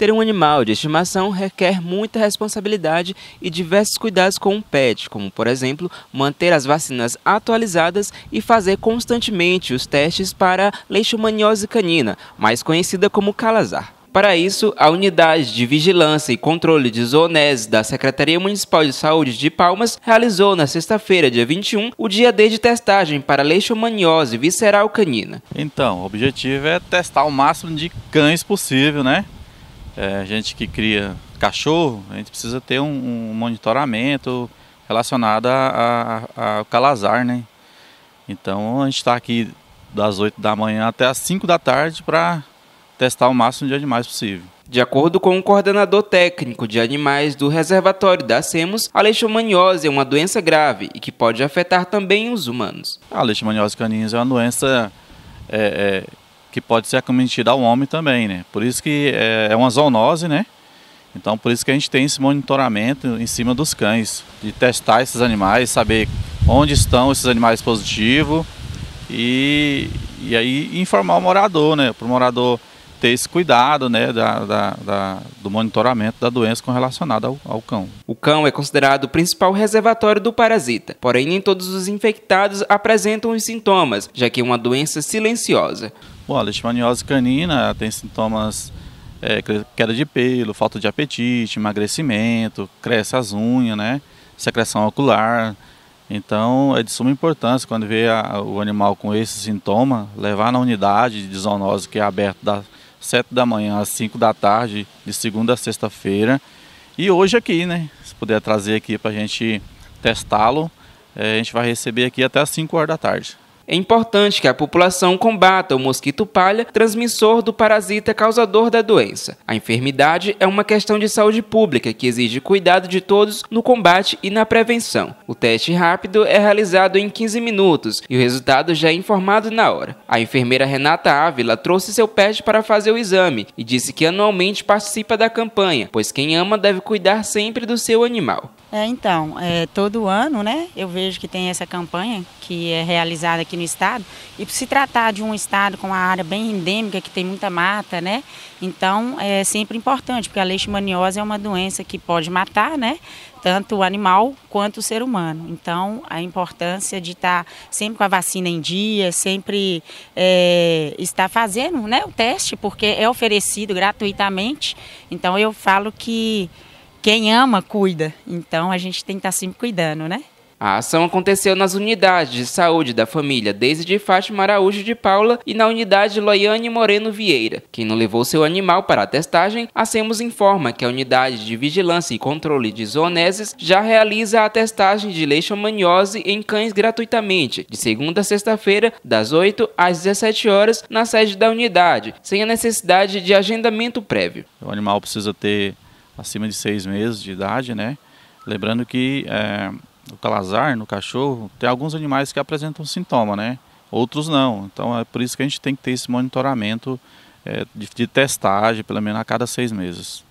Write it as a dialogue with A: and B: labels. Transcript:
A: Ter um animal de estimação requer muita responsabilidade e diversos cuidados com o pet, como, por exemplo, manter as vacinas atualizadas e fazer constantemente os testes para leishmaniose canina, mais conhecida como calazar. Para isso, a Unidade de Vigilância e Controle de Zoonoses da Secretaria Municipal de Saúde de Palmas realizou na sexta-feira, dia 21, o dia D de testagem para leishmaniose visceral canina. Então, o objetivo é testar o máximo de cães possível, né?
B: É, gente que cria cachorro, a gente precisa ter um, um monitoramento relacionado ao calazar, né? Então a gente está aqui
A: das 8 da manhã até as 5 da tarde para testar o máximo de animais possível. De acordo com o coordenador técnico de animais do reservatório da SEMOS, a leishmaniose é uma doença grave e que pode afetar também os humanos. A leishmaniose canina é uma doença
B: é, é, que pode ser cometida ao homem também, né? Por isso que é, é uma zoonose, né? Então por isso que a gente tem esse monitoramento em cima dos cães, de testar esses animais, saber onde estão esses animais positivos e, e aí informar o morador, né? Para o morador ter esse cuidado né, da, da, da, do
A: monitoramento da doença correlacionada ao, ao cão. O cão é considerado o principal reservatório do parasita, porém nem todos os infectados apresentam os sintomas, já que é uma doença silenciosa. Bom, a leishmaniose canina tem sintomas é,
B: queda de pelo, falta de apetite, emagrecimento, cresce as unhas, né, secreção ocular, então é de suma importância quando vê a, o animal com esse sintoma, levar na unidade de zoonose que é aberta da, 7 da manhã às 5 da tarde, de segunda a sexta-feira. E hoje aqui, né? Se puder trazer aqui para a gente
A: testá-lo, é, a gente vai receber aqui até as 5 horas da tarde. É importante que a população combata o mosquito palha, transmissor do parasita causador da doença. A enfermidade é uma questão de saúde pública que exige cuidado de todos no combate e na prevenção. O teste rápido é realizado em 15 minutos e o resultado já é informado na hora. A enfermeira Renata Ávila trouxe seu pet para fazer o exame e disse que anualmente participa da campanha, pois quem ama deve cuidar sempre do seu animal.
C: É, então, é, todo ano, né, eu vejo que tem essa campanha que é realizada aqui no estado. E por se tratar de um estado com uma área bem endêmica, que tem muita mata, né? Então é sempre importante, porque a leishmaniose é uma doença que pode matar, né? Tanto o animal quanto o ser humano. Então, a importância de estar tá sempre com a vacina em dia, sempre é, estar fazendo né, o teste, porque é oferecido gratuitamente. Então, eu falo que quem ama, cuida. Então, a gente tem que estar tá sempre cuidando, né?
A: A ação aconteceu nas unidades de saúde da família desde de Fátima Araújo de Paula e na unidade Loiane Moreno Vieira. Quem não levou seu animal para a testagem, a SEMOS informa que a unidade de vigilância e controle de zoonoses já realiza a testagem de leishmaniose em cães gratuitamente, de segunda a sexta-feira, das 8 às 17 horas, na sede da unidade, sem a necessidade de agendamento prévio. O
B: animal precisa ter acima de seis meses de idade, né? Lembrando que é, no calazar, no cachorro, tem alguns animais que apresentam sintoma, né? Outros não. Então é por isso que a gente tem que ter esse monitoramento é, de, de testagem, pelo menos a cada seis meses.